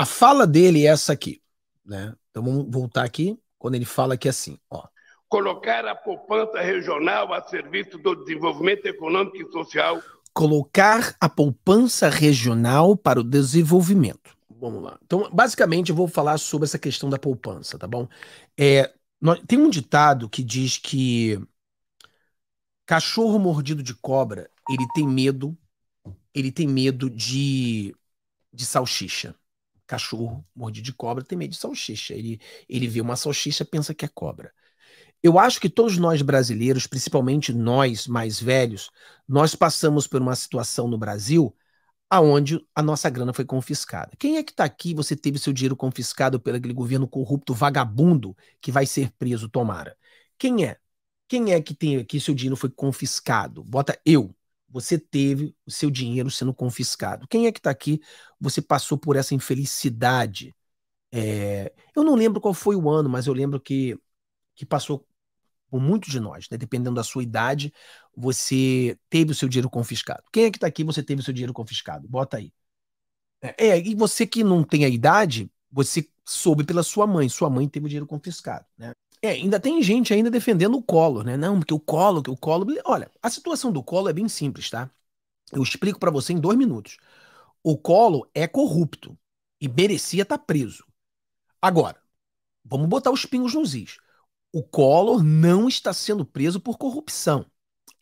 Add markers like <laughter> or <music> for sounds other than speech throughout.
A fala dele é essa aqui, né? Então vamos voltar aqui quando ele fala aqui assim, ó. Colocar a poupança regional a serviço do desenvolvimento econômico e social. Colocar a poupança regional para o desenvolvimento. Vamos lá. Então, basicamente, eu vou falar sobre essa questão da poupança, tá bom? É, nós, tem um ditado que diz que cachorro mordido de cobra, ele tem medo, ele tem medo de, de salsicha cachorro mordido de cobra tem medo de salsicha. Ele, ele vê uma salsicha pensa que é cobra. Eu acho que todos nós brasileiros, principalmente nós mais velhos, nós passamos por uma situação no Brasil aonde a nossa grana foi confiscada. Quem é que está aqui você teve seu dinheiro confiscado pelo aquele governo corrupto vagabundo que vai ser preso, tomara? Quem é? Quem é que tem aqui seu dinheiro foi confiscado? Bota eu. Você teve o seu dinheiro sendo confiscado. Quem é que está aqui? Você passou por essa infelicidade. É, eu não lembro qual foi o ano, mas eu lembro que, que passou por muitos de nós, né? dependendo da sua idade, você teve o seu dinheiro confiscado. Quem é que está aqui? Você teve o seu dinheiro confiscado? Bota aí. É, é, e você que não tem a idade, você soube pela sua mãe. Sua mãe teve o dinheiro confiscado, né? É, ainda tem gente ainda defendendo o colo, né? Não, porque o colo, que o colo. Olha, a situação do colo é bem simples, tá? Eu explico para você em dois minutos. O colo é corrupto e merecia estar tá preso. Agora, vamos botar os pingos nos is. O Collor não está sendo preso por corrupção.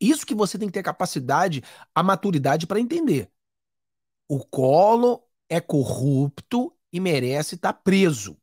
Isso que você tem que ter a capacidade, a maturidade para entender. O Collor é corrupto e merece estar tá preso.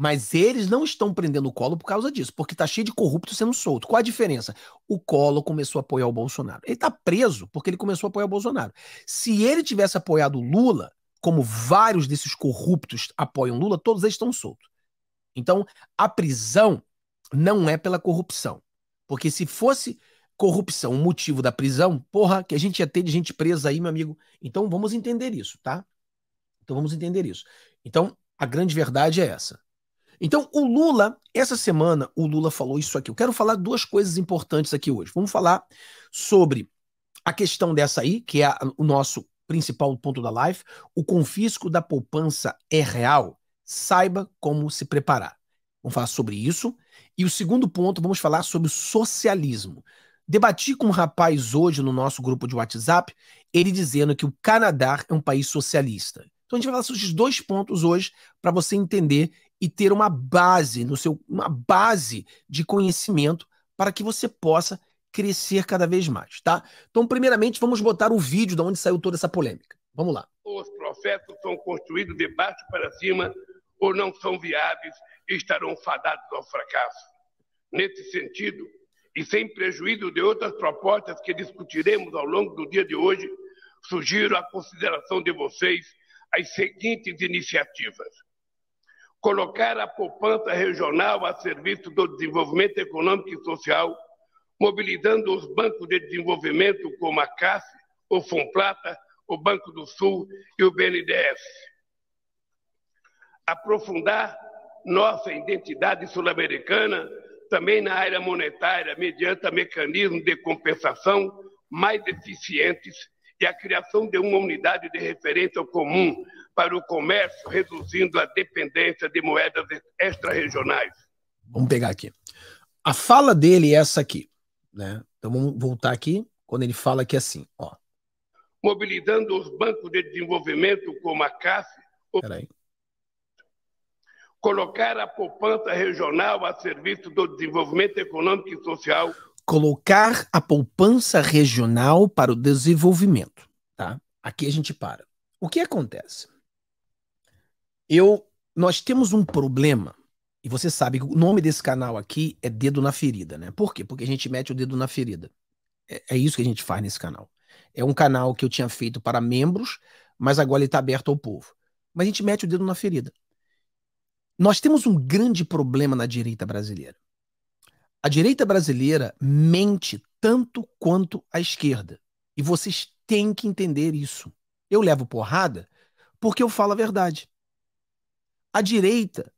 Mas eles não estão prendendo o colo por causa disso, porque tá cheio de corrupto sendo solto. Qual a diferença? O colo começou a apoiar o Bolsonaro. Ele tá preso porque ele começou a apoiar o Bolsonaro. Se ele tivesse apoiado o Lula, como vários desses corruptos apoiam Lula, todos eles estão soltos. Então, a prisão não é pela corrupção. Porque se fosse corrupção o motivo da prisão, porra, que a gente ia ter de gente presa aí, meu amigo. Então, vamos entender isso, tá? Então, vamos entender isso. Então, a grande verdade é essa. Então, o Lula, essa semana, o Lula falou isso aqui. Eu quero falar duas coisas importantes aqui hoje. Vamos falar sobre a questão dessa aí, que é a, o nosso principal ponto da live. O confisco da poupança é real? Saiba como se preparar. Vamos falar sobre isso. E o segundo ponto, vamos falar sobre o socialismo. Debati com um rapaz hoje no nosso grupo de WhatsApp, ele dizendo que o Canadá é um país socialista. Então a gente vai falar sobre esses dois pontos hoje para você entender e ter uma base no seu uma base de conhecimento para que você possa crescer cada vez mais, tá? Então, primeiramente, vamos botar o vídeo de onde saiu toda essa polêmica. Vamos lá. Os profetas são construídos de baixo para cima ou não são viáveis e estarão fadados ao fracasso. Nesse sentido, e sem prejuízo de outras propostas que discutiremos ao longo do dia de hoje, sugiro à consideração de vocês as seguintes iniciativas colocar a poupança regional a serviço do desenvolvimento econômico e social, mobilizando os bancos de desenvolvimento como a CAF, o Fomplata, o Banco do Sul e o BNDES. Aprofundar nossa identidade sul-americana também na área monetária, mediante mecanismos de compensação mais eficientes e a criação de uma unidade de referência comum para o comércio, reduzindo a dependência de moedas extra-regionais. Vamos pegar aqui. A fala dele é essa aqui. Né? Então vamos voltar aqui, quando ele fala aqui assim, ó. Mobilizando os bancos de desenvolvimento como a CAF. Peraí. Colocar a poupança regional a serviço do desenvolvimento econômico e social. Colocar a poupança regional para o desenvolvimento, tá? Aqui a gente para. O que acontece? Eu, nós temos um problema, e você sabe que o nome desse canal aqui é Dedo na Ferida, né? Por quê? Porque a gente mete o dedo na ferida. É, é isso que a gente faz nesse canal. É um canal que eu tinha feito para membros, mas agora ele está aberto ao povo. Mas a gente mete o dedo na ferida. Nós temos um grande problema na direita brasileira. A direita brasileira mente tanto quanto a esquerda. E vocês têm que entender isso. Eu levo porrada porque eu falo a verdade. A direita,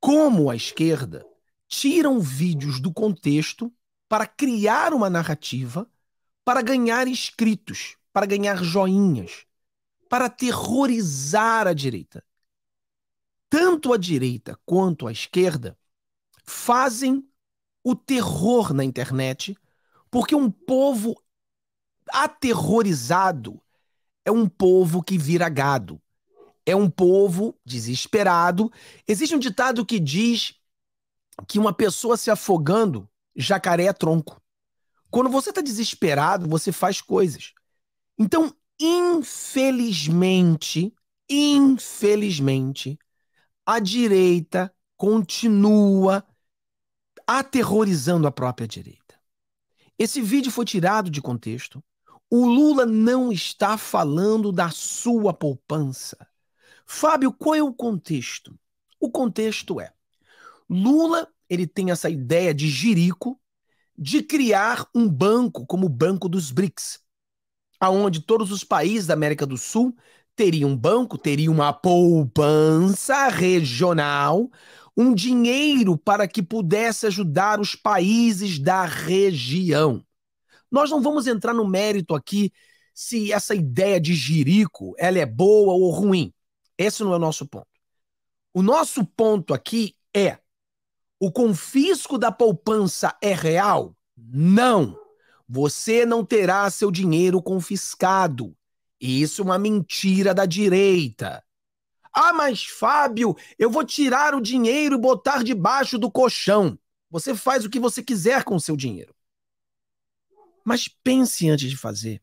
como a esquerda, tiram vídeos do contexto para criar uma narrativa, para ganhar inscritos, para ganhar joinhas, para terrorizar a direita. Tanto a direita quanto a esquerda fazem o terror na internet, porque um povo aterrorizado é um povo que vira gado é um povo desesperado. Existe um ditado que diz que uma pessoa se afogando, jacaré é tronco. Quando você está desesperado, você faz coisas. Então, infelizmente, infelizmente, a direita continua aterrorizando a própria direita. Esse vídeo foi tirado de contexto. O Lula não está falando da sua poupança. Fábio, qual é o contexto? O contexto é: Lula ele tem essa ideia de jirico de criar um banco como o Banco dos BRICS, aonde todos os países da América do Sul teriam um banco, teriam uma poupança regional, um dinheiro para que pudesse ajudar os países da região. Nós não vamos entrar no mérito aqui se essa ideia de jirico ela é boa ou ruim. Esse não é o nosso ponto. O nosso ponto aqui é: o confisco da poupança é real? Não. Você não terá seu dinheiro confiscado. Isso é uma mentira da direita. Ah, mas Fábio, eu vou tirar o dinheiro e botar debaixo do colchão. Você faz o que você quiser com o seu dinheiro. Mas pense antes de fazer.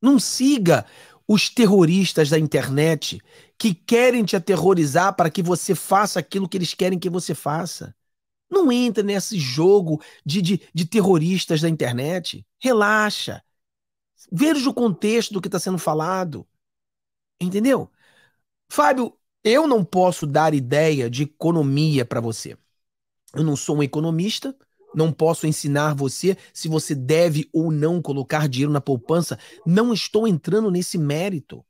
Não siga os terroristas da internet que querem te aterrorizar para que você faça aquilo que eles querem que você faça. Não entra nesse jogo de, de, de terroristas da internet. Relaxa. Veja o contexto do que está sendo falado. Entendeu? Fábio, eu não posso dar ideia de economia para você. Eu não sou um economista, não posso ensinar você se você deve ou não colocar dinheiro na poupança. Não estou entrando nesse mérito.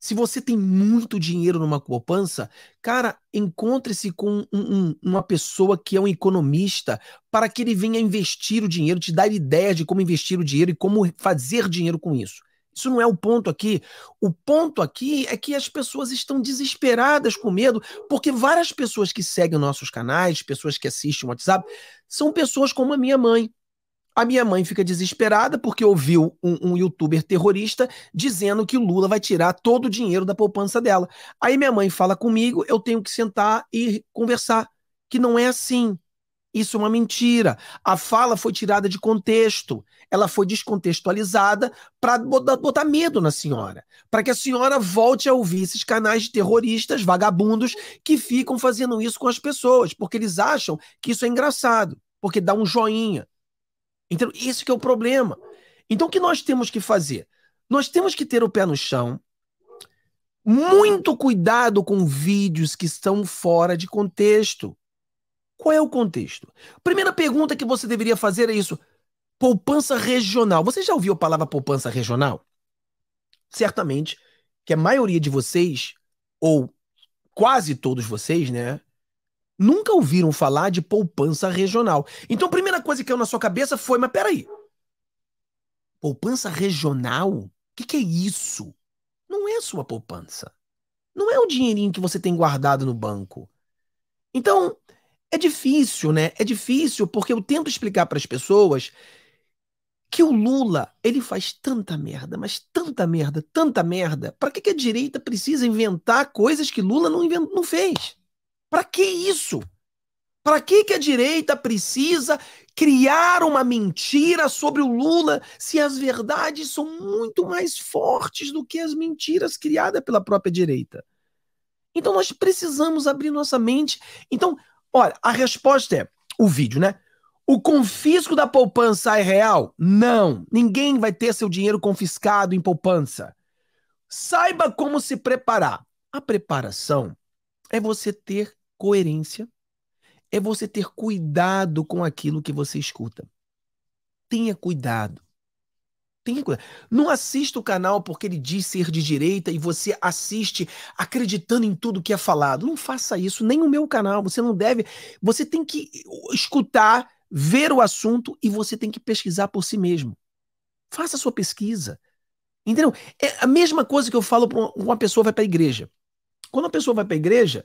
Se você tem muito dinheiro numa poupança, cara, encontre-se com um, um, uma pessoa que é um economista para que ele venha investir o dinheiro, te dar ideia de como investir o dinheiro e como fazer dinheiro com isso. Isso não é o ponto aqui. O ponto aqui é que as pessoas estão desesperadas com medo, porque várias pessoas que seguem nossos canais, pessoas que assistem o WhatsApp, são pessoas como a minha mãe. A minha mãe fica desesperada porque ouviu um, um youtuber terrorista dizendo que Lula vai tirar todo o dinheiro da poupança dela. Aí minha mãe fala comigo, eu tenho que sentar e conversar, que não é assim. Isso é uma mentira. A fala foi tirada de contexto ela foi descontextualizada para botar, medo na senhora, para que a senhora volte a ouvir esses canais de terroristas, vagabundos, que ficam fazendo isso com as pessoas, porque eles acham que isso é engraçado, porque dá um joinha. Então, esse é o problema. Então, o que nós temos que fazer? Nós temos que ter o pé no chão, muito cuidado com vídeos que estão fora de contexto. Qual é o contexto? Primeira pergunta que você deveria fazer é isso: Poupança regional. Você já ouviu a palavra poupança regional? Certamente que a maioria de vocês, ou quase todos vocês, né? Nunca ouviram falar de poupança regional. Então a primeira coisa que caiu na sua cabeça foi: mas peraí. Poupança regional? O que, que é isso? Não é sua poupança. Não é o dinheirinho que você tem guardado no banco. Então, é difícil, né? É difícil porque eu tento explicar para as pessoas que o Lula, ele faz tanta merda, mas tanta merda, tanta merda. Para que, que a direita precisa inventar coisas que Lula não, invent, não fez? Para que isso? Para que, que a direita precisa criar uma mentira sobre o Lula se as verdades são muito mais fortes do que as mentiras criadas pela própria direita? Então nós precisamos abrir nossa mente. Então, olha, a resposta é o vídeo, né? O confisco da poupança é real? Não. Ninguém vai ter seu dinheiro confiscado em poupança. Saiba como se preparar. A preparação é você ter coerência, é você ter cuidado com aquilo que você escuta. Tenha cuidado. Tenha cuidado. Não assista o canal porque ele diz ser de direita e você assiste acreditando em tudo que é falado. Não faça isso, nem o meu canal. Você não deve. Você tem que escutar ver o assunto e você tem que pesquisar por si mesmo. Faça a sua pesquisa. Entendeu? É a mesma coisa que eu falo para uma pessoa vai para a igreja. Quando a pessoa vai para a igreja,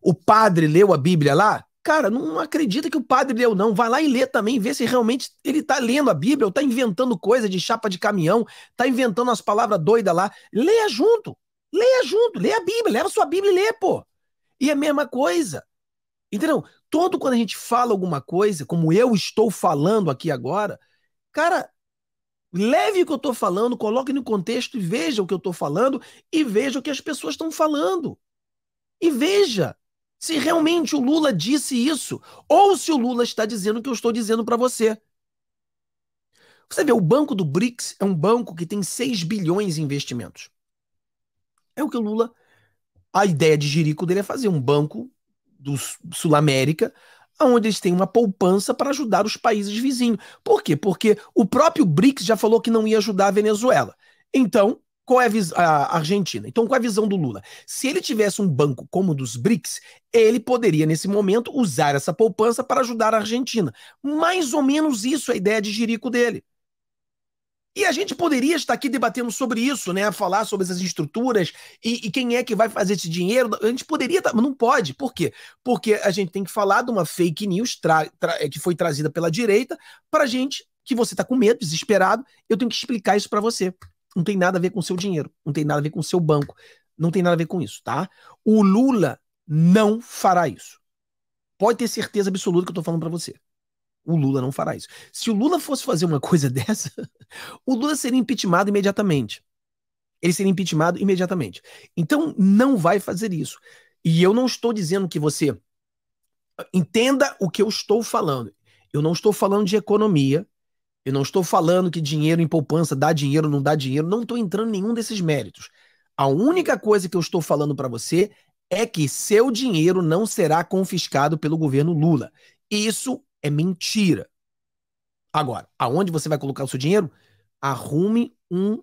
o padre leu a Bíblia lá, cara, não acredita que o padre leu não, vai lá e lê também, vê se realmente ele está lendo a Bíblia ou está inventando coisa de chapa de caminhão, está inventando as palavras doidas lá. Leia junto, leia junto, leia a Bíblia, leva a sua Bíblia e lê, pô. E é a mesma coisa, Entendeu? Todo quando a gente fala alguma coisa, como eu estou falando aqui agora, cara, leve o que eu estou falando, coloque no contexto e veja o que eu estou falando e veja o que as pessoas estão falando. E veja se realmente o Lula disse isso ou se o Lula está dizendo o que eu estou dizendo para você. Você vê, o banco do BRICS é um banco que tem 6 bilhões em investimentos. É o que o Lula. A ideia de Jerico dele é fazer um banco do Sul-América, onde eles têm uma poupança para ajudar os países vizinhos. Por quê? Porque o próprio BRICS já falou que não ia ajudar a Venezuela. Então, qual é a, a, Argentina? Então, qual é a visão do Lula? Se ele tivesse um banco como o dos BRICS, ele poderia, nesse momento, usar essa poupança para ajudar a Argentina. Mais ou menos isso é a ideia de jirico dele. E a gente poderia estar aqui debatendo sobre isso, né? Falar sobre essas estruturas e, e quem é que vai fazer esse dinheiro. A gente poderia, mas não pode. Por quê? Porque a gente tem que falar de uma fake news é, que foi trazida pela direita para gente que você está com medo, desesperado. Eu tenho que explicar isso para você. Não tem nada a ver com o seu dinheiro, não tem nada a ver com o seu banco, não tem nada a ver com isso, tá? O Lula não fará isso. Pode ter certeza absoluta que eu estou falando para você. O Lula não fará isso. Se o Lula fosse fazer uma coisa <laughs> dessa, o Lula seria impeachmentado imediatamente. Ele seria impeachmentado imediatamente. Então, não vai fazer isso. E eu não estou dizendo que você entenda o que eu estou falando. Eu não estou falando de economia. Eu não estou falando que dinheiro em poupança dá dinheiro, não dá dinheiro. Não estou entrando em nenhum desses méritos. A única coisa que eu estou falando para você é que seu dinheiro não será confiscado pelo governo Lula. Isso é mentira. Agora, aonde você vai colocar o seu dinheiro? Arrume um,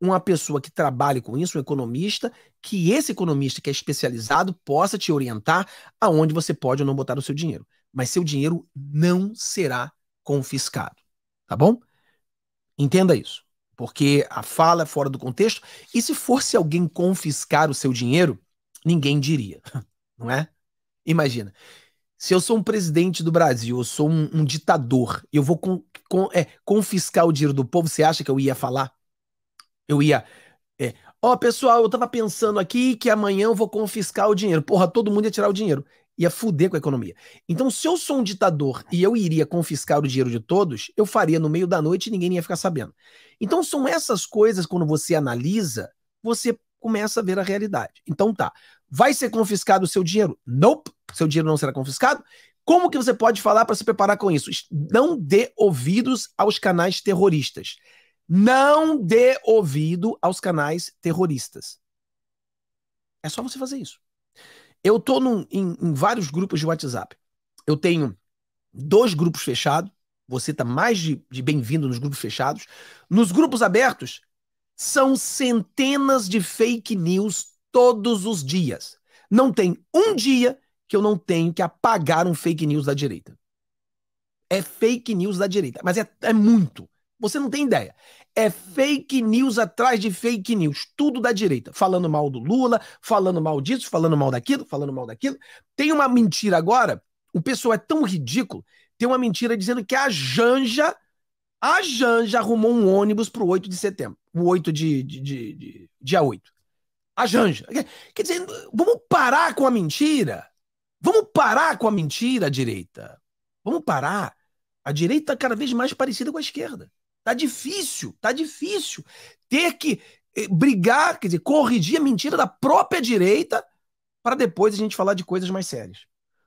uma pessoa que trabalhe com isso, um economista, que esse economista que é especializado possa te orientar aonde você pode ou não botar o seu dinheiro. Mas seu dinheiro não será confiscado, tá bom? Entenda isso, porque a fala é fora do contexto. E se fosse alguém confiscar o seu dinheiro, ninguém diria, <laughs> não é? Imagina, se eu sou um presidente do Brasil, eu sou um, um ditador, eu vou com, com, é, confiscar o dinheiro do povo, você acha que eu ia falar? Eu ia. É, Ó, é, oh, pessoal, eu tava pensando aqui que amanhã eu vou confiscar o dinheiro. Porra, todo mundo ia tirar o dinheiro. Ia fuder com a economia. Então, se eu sou um ditador e eu iria confiscar o dinheiro de todos, eu faria no meio da noite e ninguém ia ficar sabendo. Então, são essas coisas, quando você analisa, você começa a ver a realidade. Então, tá. Vai ser confiscado o seu dinheiro? Nope, seu dinheiro não será confiscado. Como que você pode falar para se preparar com isso? Não dê ouvidos aos canais terroristas. Não dê ouvido aos canais terroristas. É só você fazer isso. Eu estou em, em vários grupos de WhatsApp. Eu tenho dois grupos fechados. Você está mais de, de bem-vindo nos grupos fechados. Nos grupos abertos, são centenas de fake news todos os dias. Não tem um dia que eu não tenho que apagar um fake news da direita. É fake news da direita, mas é, é muito. Você não tem ideia. É fake news atrás de fake news, tudo da direita, falando mal do Lula, falando mal disso, falando mal daquilo, falando mal daquilo. Tem uma mentira agora, o pessoal é tão ridículo, tem uma mentira dizendo que a Janja, a Janja arrumou um ônibus pro 8 de setembro, o 8 de, de, de, de dia 8. A Janja. Quer dizer, vamos parar com a mentira. Vamos parar com a mentira, a direita. Vamos parar. A direita está cada vez mais parecida com a esquerda. Tá difícil, tá difícil ter que eh, brigar, quer dizer, corrigir a mentira da própria direita para depois a gente falar de coisas mais sérias.